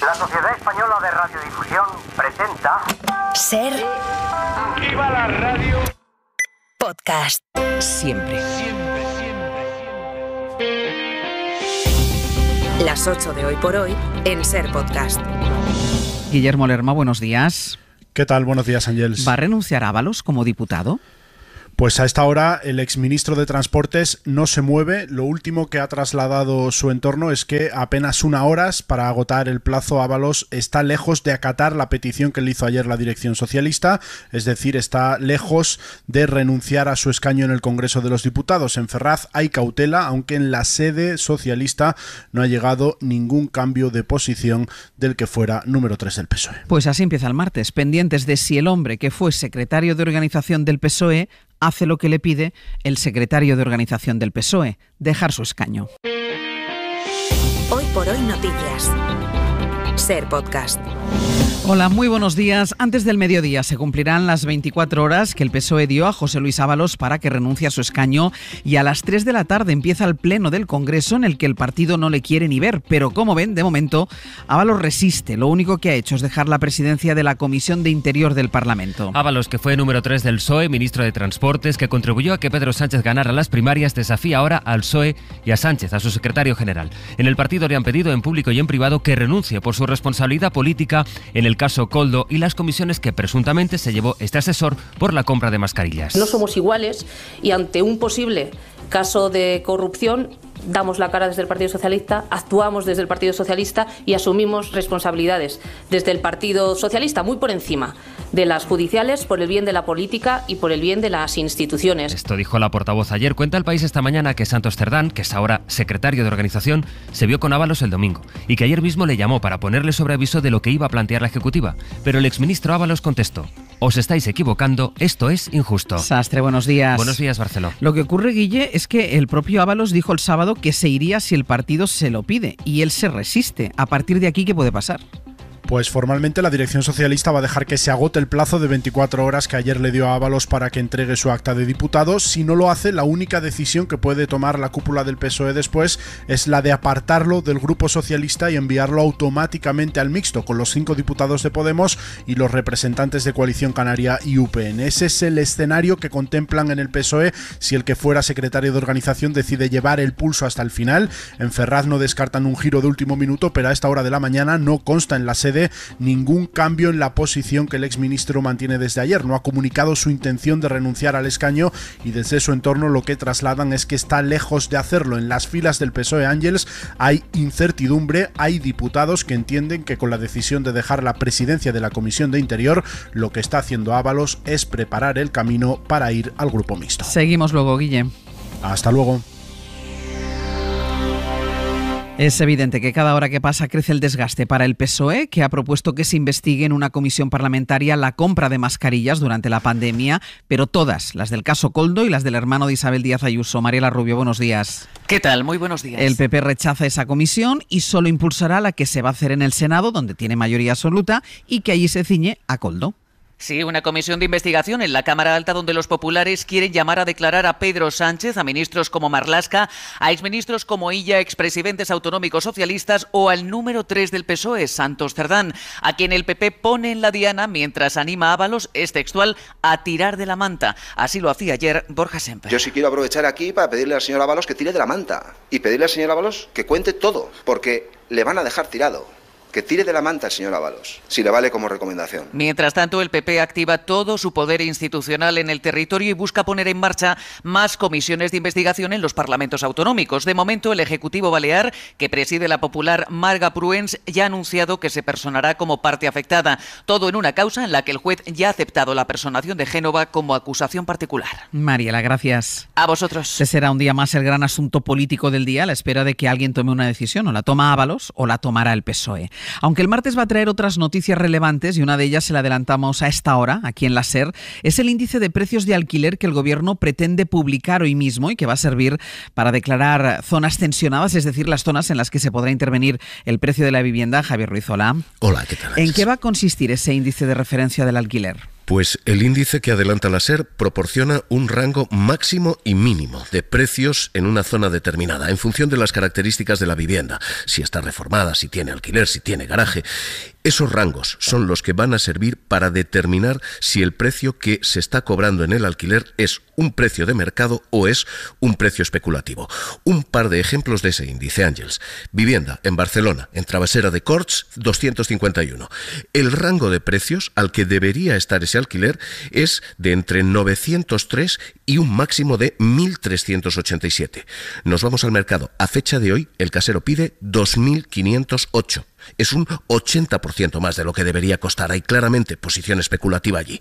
La Sociedad Española de Radiodifusión presenta. Ser. la radio! Podcast. Siempre. Siempre, siempre, siempre. Las 8 de hoy por hoy en Ser Podcast. Guillermo Lerma, buenos días. ¿Qué tal? Buenos días, Ángel. ¿Va a renunciar a Ábalos como diputado? Pues a esta hora el exministro de Transportes no se mueve. Lo último que ha trasladado su entorno es que apenas una hora para agotar el plazo Ábalos está lejos de acatar la petición que le hizo ayer la dirección socialista, es decir, está lejos de renunciar a su escaño en el Congreso de los Diputados. En Ferraz hay cautela, aunque en la sede socialista no ha llegado ningún cambio de posición del que fuera número 3 del PSOE. Pues así empieza el martes, pendientes de si el hombre que fue secretario de organización del PSOE hace lo que le pide el secretario de organización del PSOE, dejar su escaño. Hoy por hoy noticias. Ser podcast. Hola, muy buenos días. Antes del mediodía se cumplirán las 24 horas que el PSOE dio a José Luis Ábalos para que renuncie a su escaño y a las 3 de la tarde empieza el pleno del Congreso en el que el partido no le quiere ni ver. Pero como ven, de momento, Ábalos resiste. Lo único que ha hecho es dejar la presidencia de la Comisión de Interior del Parlamento. Ábalos, que fue número 3 del PSOE, ministro de Transportes, que contribuyó a que Pedro Sánchez ganara las primarias, desafía ahora al PSOE y a Sánchez, a su secretario general. En el partido le han pedido en público y en privado que renuncie por su responsabilidad política en el caso Coldo y las comisiones que presuntamente se llevó este asesor por la compra de mascarillas. No somos iguales y ante un posible caso de corrupción damos la cara desde el Partido Socialista, actuamos desde el Partido Socialista y asumimos responsabilidades desde el Partido Socialista, muy por encima de las judiciales, por el bien de la política y por el bien de las instituciones. Esto dijo la portavoz ayer. Cuenta el país esta mañana que Santos Cerdán, que es ahora secretario de organización, se vio con Ábalos el domingo y que ayer mismo le llamó para ponerle sobre aviso de lo que iba a plantear la Ejecutiva. Pero el exministro Ábalos contestó. Os estáis equivocando, esto es injusto. Sastre, buenos días. Buenos días, Barcelona. Lo que ocurre, Guille, es que el propio Ábalos dijo el sábado que se iría si el partido se lo pide y él se resiste. A partir de aquí, ¿qué puede pasar? Pues formalmente la dirección socialista va a dejar que se agote el plazo de 24 horas que ayer le dio a Ábalos para que entregue su acta de diputado. Si no lo hace, la única decisión que puede tomar la cúpula del PSOE después es la de apartarlo del grupo socialista y enviarlo automáticamente al mixto con los cinco diputados de Podemos y los representantes de Coalición Canaria y UPN. Ese es el escenario que contemplan en el PSOE si el que fuera secretario de organización decide llevar el pulso hasta el final. En Ferraz no descartan un giro de último minuto, pero a esta hora de la mañana no consta en la sede ningún cambio en la posición que el exministro mantiene desde ayer. No ha comunicado su intención de renunciar al escaño y desde su entorno lo que trasladan es que está lejos de hacerlo. En las filas del PSOE Ángeles hay incertidumbre, hay diputados que entienden que con la decisión de dejar la presidencia de la Comisión de Interior, lo que está haciendo Ábalos es preparar el camino para ir al grupo mixto. Seguimos luego, Guille. Hasta luego. Es evidente que cada hora que pasa crece el desgaste para el PSOE, que ha propuesto que se investigue en una comisión parlamentaria la compra de mascarillas durante la pandemia, pero todas, las del caso Coldo y las del hermano de Isabel Díaz Ayuso. Mariela Rubio, buenos días. ¿Qué tal? Muy buenos días. El PP rechaza esa comisión y solo impulsará la que se va a hacer en el Senado, donde tiene mayoría absoluta, y que allí se ciñe a Coldo. Sí, una comisión de investigación en la Cámara Alta donde los populares quieren llamar a declarar a Pedro Sánchez, a ministros como Marlasca, a exministros como Illa, expresidentes autonómicos socialistas o al número 3 del PSOE, Santos Cerdán, a quien el PP pone en la diana mientras anima a Ábalos, es textual, a tirar de la manta. Así lo hacía ayer Borja Semper. Yo sí quiero aprovechar aquí para pedirle al señor Ábalos que tire de la manta y pedirle al señor Ábalos que cuente todo, porque le van a dejar tirado. Que tire de la manta, señor Ábalos, si le vale como recomendación. Mientras tanto, el PP activa todo su poder institucional en el territorio y busca poner en marcha más comisiones de investigación en los parlamentos autonómicos. De momento, el Ejecutivo Balear, que preside la popular Marga Pruens, ya ha anunciado que se personará como parte afectada. Todo en una causa en la que el juez ya ha aceptado la personación de Génova como acusación particular. Mariela, gracias. A vosotros. Este será un día más el gran asunto político del día a la espera de que alguien tome una decisión. O la toma Ábalos o la tomará el PSOE. Aunque el martes va a traer otras noticias relevantes, y una de ellas se la adelantamos a esta hora, aquí en la SER, es el índice de precios de alquiler que el Gobierno pretende publicar hoy mismo y que va a servir para declarar zonas tensionadas, es decir, las zonas en las que se podrá intervenir el precio de la vivienda. Javier Ruizola. Hola, ¿qué tal? ¿En qué va a consistir ese índice de referencia del alquiler? Pues el índice que adelanta la SER proporciona un rango máximo y mínimo de precios en una zona determinada, en función de las características de la vivienda, si está reformada, si tiene alquiler, si tiene garaje. Esos rangos son los que van a servir para determinar si el precio que se está cobrando en el alquiler es un precio de mercado o es un precio especulativo. Un par de ejemplos de ese índice, Ángels. Vivienda en Barcelona, en Travesera de Corts, 251. El rango de precios al que debería estar ese alquiler es de entre 903 y un máximo de 1387. Nos vamos al mercado. A fecha de hoy, el casero pide 2508. Es un 80% más de lo que debería costar. Hay claramente posición especulativa allí.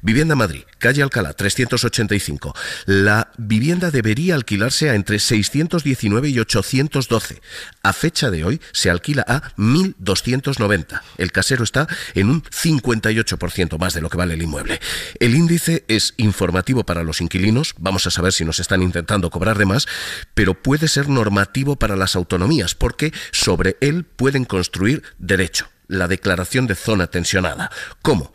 Vivienda Madrid, calle Alcalá, 385. La vivienda debería alquilarse a entre 619 y 812. A fecha de hoy se alquila a 1.290. El casero está en un 58% más de lo que vale el inmueble. El índice es informativo para los inquilinos. Vamos a saber si nos están intentando cobrar de más, pero puede ser normativo para las autonomías porque sobre él pueden construir construir derecho, la declaración de zona tensionada. ¿Cómo?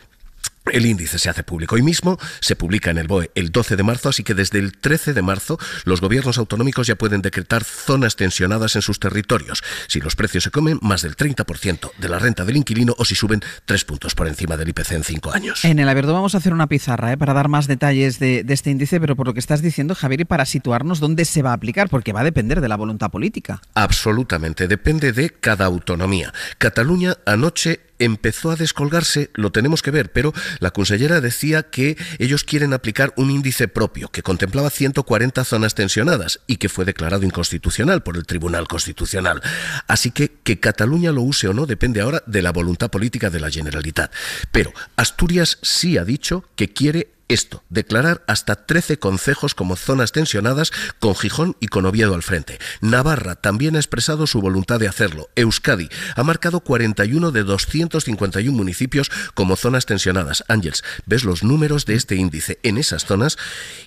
El índice se hace público hoy mismo, se publica en el BOE el 12 de marzo, así que desde el 13 de marzo los gobiernos autonómicos ya pueden decretar zonas tensionadas en sus territorios, si los precios se comen más del 30% de la renta del inquilino o si suben tres puntos por encima del IPC en cinco años. En el Averdo vamos a hacer una pizarra eh, para dar más detalles de, de, este índice, pero por lo que estás diciendo, Javier, y para situarnos dónde se va a aplicar, porque va a depender de la voluntad política. Absolutamente, depende de cada autonomía. Cataluña anoche empezó a descolgarse, lo tenemos que ver, pero la consellera decía que ellos quieren aplicar un índice propio que contemplaba 140 zonas tensionadas y que fue declarado inconstitucional por el Tribunal Constitucional. Así que que Cataluña lo use o no depende ahora de la voluntad política de la Generalitat. Pero Asturias sí ha dicho que quiere esto, declarar hasta 13 concejos como zonas tensionadas con Gijón y con Oviedo al frente. Navarra también ha expresado su voluntad de hacerlo. Euskadi ha marcado 41 de 251 municipios como zonas tensionadas. Ángels, ves los números de este índice en esas zonas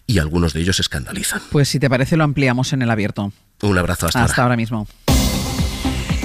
y algunos de ellos escandalizan. Pues si te parece lo ampliamos en el abierto. Un abrazo hasta, hasta ahora mismo.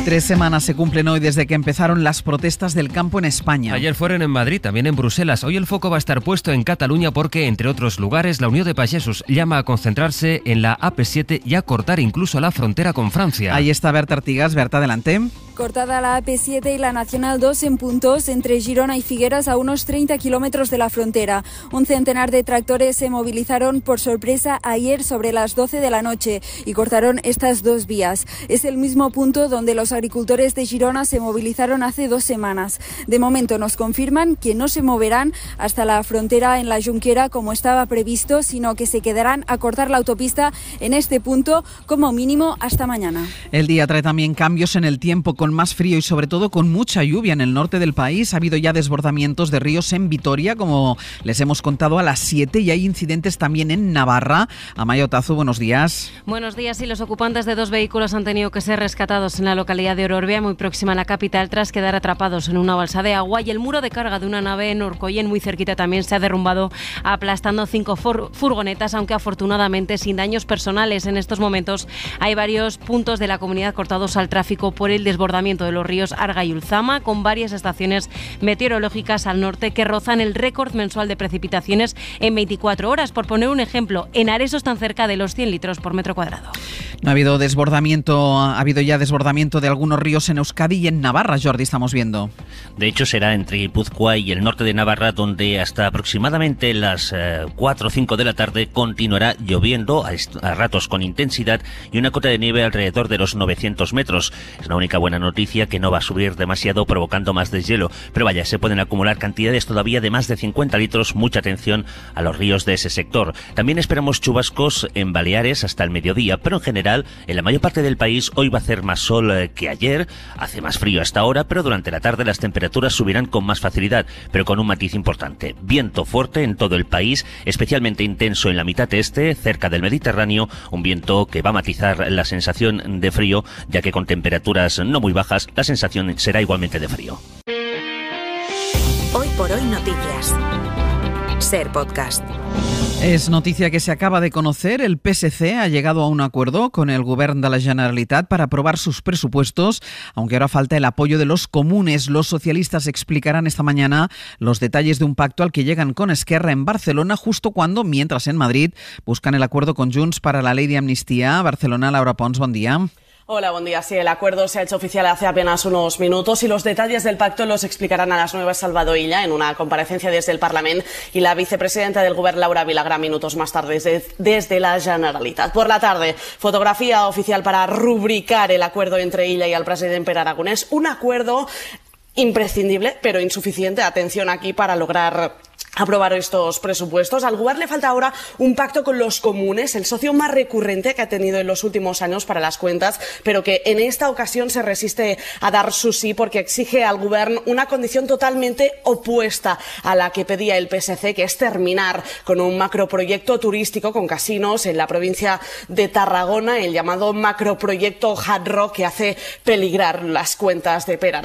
Tres semanas se cumplen hoy desde que empezaron las protestas del campo en España. Ayer fueron en Madrid, también en Bruselas. Hoy el foco va a estar puesto en Cataluña porque, entre otros lugares, la Unión de Pagesos llama a concentrarse en la AP7 y a cortar incluso la frontera con Francia. Ahí está Berta Artigas. Berta, adelante. Cortada la AP7 y la Nacional 2 en puntos entre Girona y Figueras a unos 30 kilómetros de la frontera. Un centenar de tractores se movilizaron por sorpresa ayer sobre las 12 de la noche y cortaron estas dos vías. Es el mismo punto donde los agricultores de Girona se movilizaron hace dos semanas. De momento nos confirman que no se moverán hasta la frontera en la Junquera como estaba previsto, sino que se quedarán a cortar la autopista en este punto como mínimo hasta mañana. El día trae también cambios en el tiempo más frío y sobre todo con mucha lluvia en el norte del país. Ha habido ya desbordamientos de ríos en Vitoria, como les hemos contado a las 7, y hay incidentes también en Navarra. a Otazu, buenos días. Buenos días, y los ocupantes de dos vehículos han tenido que ser rescatados en la localidad de Ororbia, muy próxima a la capital, tras quedar atrapados en una balsa de agua y el muro de carga de una nave en Orcoyen, muy cerquita también, se ha derrumbado aplastando cinco furgonetas, aunque afortunadamente sin daños personales. En estos momentos hay varios puntos de la comunidad cortados al tráfico por el desbordamiento de los ríos Arga y Ulzama, con varias estaciones meteorológicas al norte que rozan el récord mensual de precipitaciones en 24 horas. Por poner un ejemplo, en Aresos tan cerca de los 100 litros por metro cuadrado. No ha habido desbordamiento, ha habido ya desbordamiento de algunos ríos en Euskadi y en Navarra, Jordi, estamos viendo. De hecho, será entre Guipúzcoa y el norte de Navarra donde hasta aproximadamente las 4 eh, o 5 de la tarde continuará lloviendo a, a ratos con intensidad y una cota de nieve alrededor de los 900 metros. Es la única buena noticia que no va a subir demasiado provocando más deshielo. Pero vaya, se pueden acumular cantidades todavía de más de 50 litros. Mucha atención a los ríos de ese sector. También esperamos chubascos en Baleares hasta el mediodía, pero en general en la mayor parte del país hoy va a hacer más sol eh, que ayer, hace más frío hasta ahora, pero durante la tarde las temperaturas subirán con más facilidad, pero con un matiz importante. Viento fuerte en todo el país, especialmente intenso en la mitad este, cerca del Mediterráneo, un viento que va a matizar la sensación de frío, ya que con temperaturas no muy bajas, la sensación será igualmente de frío. Hoy por hoy noticias. Ser Podcast. Es noticia que se acaba de conocer. El PSC ha llegado a un acuerdo con el Gobierno de la Generalitat para aprobar sus presupuestos, aunque ahora falta el apoyo de los comunes. Los socialistas explicarán esta mañana los detalles de un pacto al que llegan con Esquerra en Barcelona, justo cuando, mientras en Madrid, buscan el acuerdo con Junts para la ley de amnistía. Barcelona, Laura Pons, buen día. Hola, buen día. Sí, el acuerdo se ha hecho oficial hace apenas unos minutos y los detalles del pacto los explicarán a las nuevas salvadorilla en una comparecencia desde el Parlamento y la vicepresidenta del Gobierno, Laura Vilagra, minutos más tarde desde, la Generalitat. Por la tarde, fotografía oficial para rubricar el acuerdo entre ella y el presidente Per Aragonés. Un acuerdo imprescindible, pero insuficiente. Atención aquí para lograr aprobar estos presupuestos. Al lugar le falta ahora un pacto con los comunes, el socio más recurrente que ha tenido en los últimos años para las cuentas, pero que en esta ocasión se resiste a dar su sí porque exige al gobierno una condición totalmente opuesta a la que pedía el PSC, que es terminar con un macroproyecto turístico con casinos en la provincia de Tarragona, el llamado macroproyecto Hard Rock que hace peligrar las cuentas de Per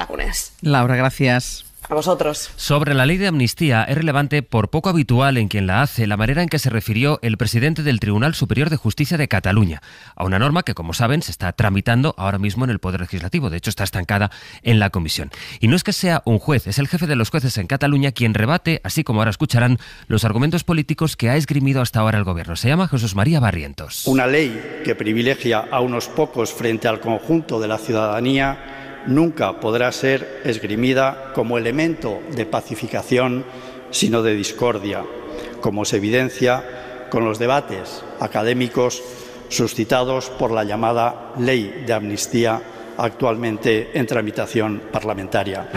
Laura, gracias vosotros. Sobre la ley de amnistía, es relevante, por poco habitual en quien la hace, la manera en que se refirió el presidente del Tribunal Superior de Justicia de Cataluña a una norma que, como saben, se está tramitando ahora mismo en el Poder Legislativo. De hecho, está estancada en la Comisión. Y no es que sea un juez, es el jefe de los jueces en Cataluña quien rebate, así como ahora escucharán, los argumentos políticos que ha esgrimido hasta ahora el Gobierno. Se llama Jesús María Barrientos. Una ley que privilegia a unos pocos frente al conjunto de la ciudadanía nunca podrá ser esgrimida como elemento de pacificación, sino de discordia, como se evidencia con los debates académicos suscitados por la llamada Ley de Amnistía actualmente en tramitación parlamentaria.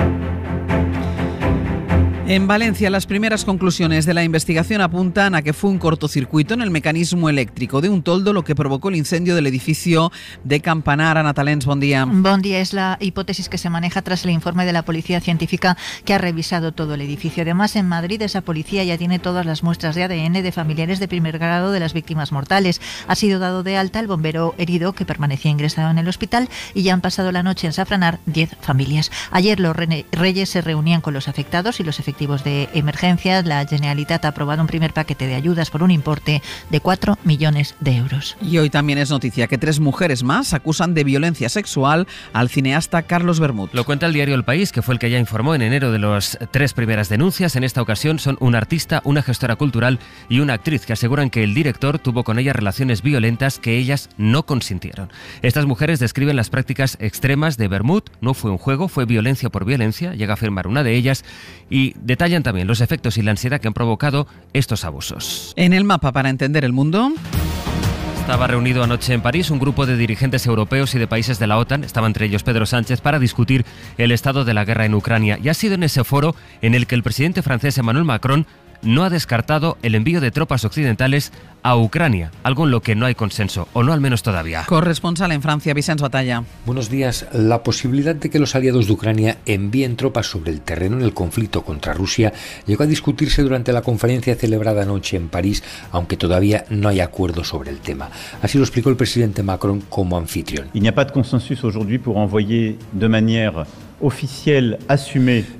En Valencia, las primeras conclusiones de la investigación apuntan a que fue un cortocircuito en el mecanismo eléctrico de un toldo lo que provocó el incendio del edificio de Campanar. Ana Talens, buen día. Buen día, es la hipótesis que se maneja tras el informe de la policía científica que ha revisado todo el edificio. Además, en Madrid, esa policía ya tiene todas las muestras de ADN de familiares de primer grado de las víctimas mortales. Ha sido dado de alta el bombero herido que permanecía ingresado en el hospital y ya han pasado la noche en Safranar 10 familias. Ayer los reyes se reunían con los afectados y los efectivos de emergencias, la Generalitat ha aprobado un primer paquete de ayudas por un importe de 4 millones de euros. Y hoy también es noticia que tres mujeres más acusan de violencia sexual al cineasta Carlos Bermud. Lo cuenta el diario El País, que fue el que ya informó en enero de las tres primeras denuncias. En esta ocasión son un artista, una gestora cultural y una actriz que aseguran que el director tuvo con ellas relaciones violentas que ellas no consintieron. Estas mujeres describen las prácticas extremas de Bermud. No fue un juego, fue violencia por violencia, llega a afirmar una de ellas, y Detallan también los efectos y la ansiedad que han provocado estos abusos. En el mapa para entender el mundo. Estaba reunido anoche en París un grupo de dirigentes europeos y de países de la OTAN, estaba entre ellos Pedro Sánchez, para discutir el estado de la guerra en Ucrania. Y ha sido en ese foro en el que el presidente francés Emmanuel Macron no ha descartado el envío de tropas occidentales a Ucrania, algo en lo que no hay consenso, o no al menos todavía. Corresponsal en Francia, Vicenzo Batalla. Buenos días. La posibilidad de que los aliados de Ucrania envíen tropas sobre el terreno en el conflicto contra Rusia llegó a discutirse durante la conferencia celebrada anoche en París, aunque todavía no hay acuerdo sobre el tema. Así lo explicó el presidente Macron como anfitrión. de manière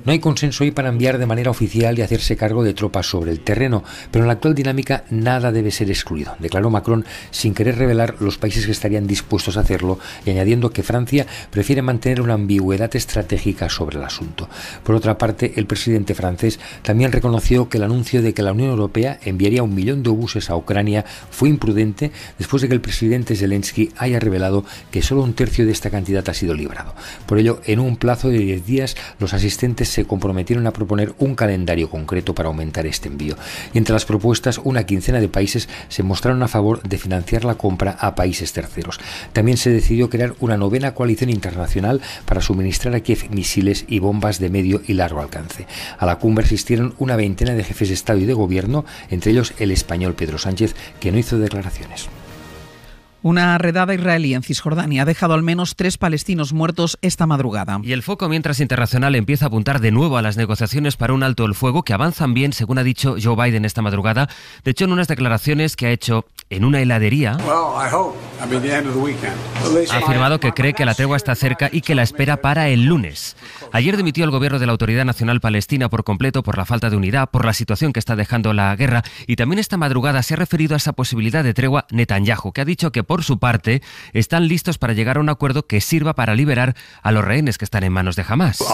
no hay consenso hoy para enviar de manera oficial y hacerse cargo de tropas sobre el terreno, pero en la actual dinámica nada debe ser excluido, declaró Macron sin querer revelar los países que estarían dispuestos a hacerlo y añadiendo que Francia prefiere mantener una ambigüedad estratégica sobre el asunto. Por otra parte, el presidente francés también reconoció que el anuncio de que la Unión Europea enviaría un millón de obuses a Ucrania fue imprudente después de que el presidente Zelensky haya revelado que solo un tercio de esta cantidad ha sido librado. Por ello, en un plazo de de 10 días, los asistentes se comprometieron a proponer un calendario concreto para aumentar este envío. Y entre las propuestas, una quincena de países se mostraron a favor de financiar la compra a países terceros. También se decidió crear una novena coalición internacional para suministrar a Kiev misiles y bombas de medio y largo alcance. A la cumbre asistieron una veintena de jefes de Estado y de Gobierno, entre ellos el español Pedro Sánchez, que no hizo declaraciones. Una redada israelí en Cisjordania ha dejado al menos tres palestinos muertos esta madrugada. Y el foco mientras internacional empieza a apuntar de nuevo a las negociaciones para un alto el fuego que avanzan bien, según ha dicho Joe Biden esta madrugada. De hecho, en unas declaraciones que ha hecho en una heladería, ha afirmado que cree que la tregua está cerca y que la espera para el lunes. Ayer dimitió el gobierno de la Autoridad Nacional Palestina por completo por la falta de unidad, por la situación que está dejando la guerra y también esta madrugada se ha referido a esa posibilidad de tregua Netanyahu, que ha dicho que por su parte, están listos para llegar a un acuerdo que sirva para liberar a los rehenes que están en manos de Hamas. Uh,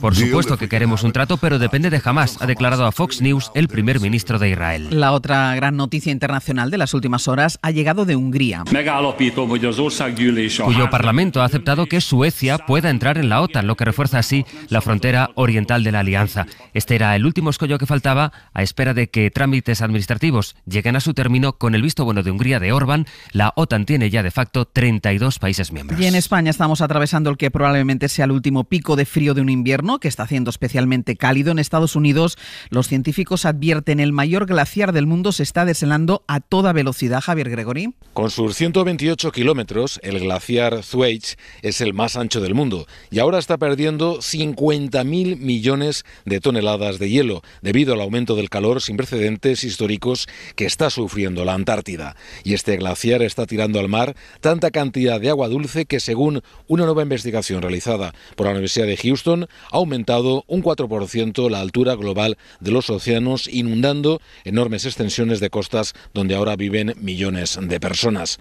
por supuesto que queremos un trato, pero depende de Hamas, ha declarado a Fox News el primer ministro de Israel. La otra gran noticia internacional de las últimas horas ha llegado de Hungría, cuyo parlamento ha aceptado que Suecia pueda entrar en la OTAN, lo que refuerza así la frontera oriental de la alianza. Este era el último escollo que faltaba a espera de que trámites administrativos lleguen a su término con el visto bueno de Hungría de de Orbán, la OTAN tiene ya de facto 32 países miembros. Y en España estamos atravesando el que probablemente sea el último pico de frío de un invierno, que está haciendo especialmente cálido. En Estados Unidos, los científicos advierten el mayor glaciar del mundo se está deshelando a toda velocidad. Javier Gregory. Con sus 128 kilómetros, el glaciar Thwaites es el más ancho del mundo y ahora está perdiendo 50.000 millones de toneladas de hielo debido al aumento del calor sin precedentes históricos que está sufriendo la Antártida y este glaciar está tirando al mar tanta cantidad de agua dulce que según una nueva investigación realizada por la Universidad de Houston ha aumentado un 4% la altura global de los océanos inundando enormes extensiones de costas donde ahora viven millones de personas.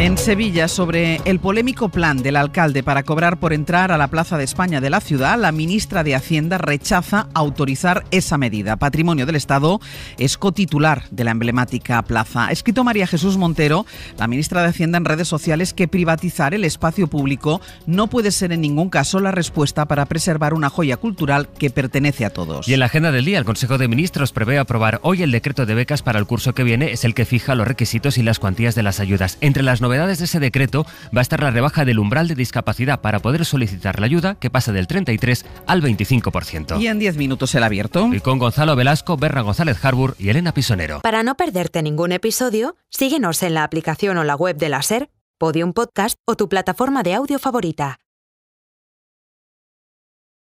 En Sevilla, sobre el polémico plan del alcalde para cobrar por entrar a la Plaza de España de la ciudad, la ministra de Hacienda rechaza autorizar esa medida. Patrimonio del Estado es cotitular de la emblemática plaza. escrito María Jesús Montero, la ministra de Hacienda en redes sociales, que privatizar el espacio público no puede ser en ningún caso la respuesta para preservar una joya cultural que pertenece a todos. Y en la agenda del día, el Consejo de Ministros prevé aprobar hoy el decreto de becas para el curso que viene, es el que fija los requisitos y las cuantías de las ayudas. Entre las novedades de ese decreto va a estar la rebaja del umbral de discapacidad para poder solicitar la ayuda, que pasa del 33 al 25%. Y en 10 minutos el abierto. Y con Gonzalo Velasco, Berra González Harbour y Elena Pisonero. Para no perderte ningún episodio, síguenos en la aplicación o la web de la SER, Podium Podcast o tu plataforma de audio favorita.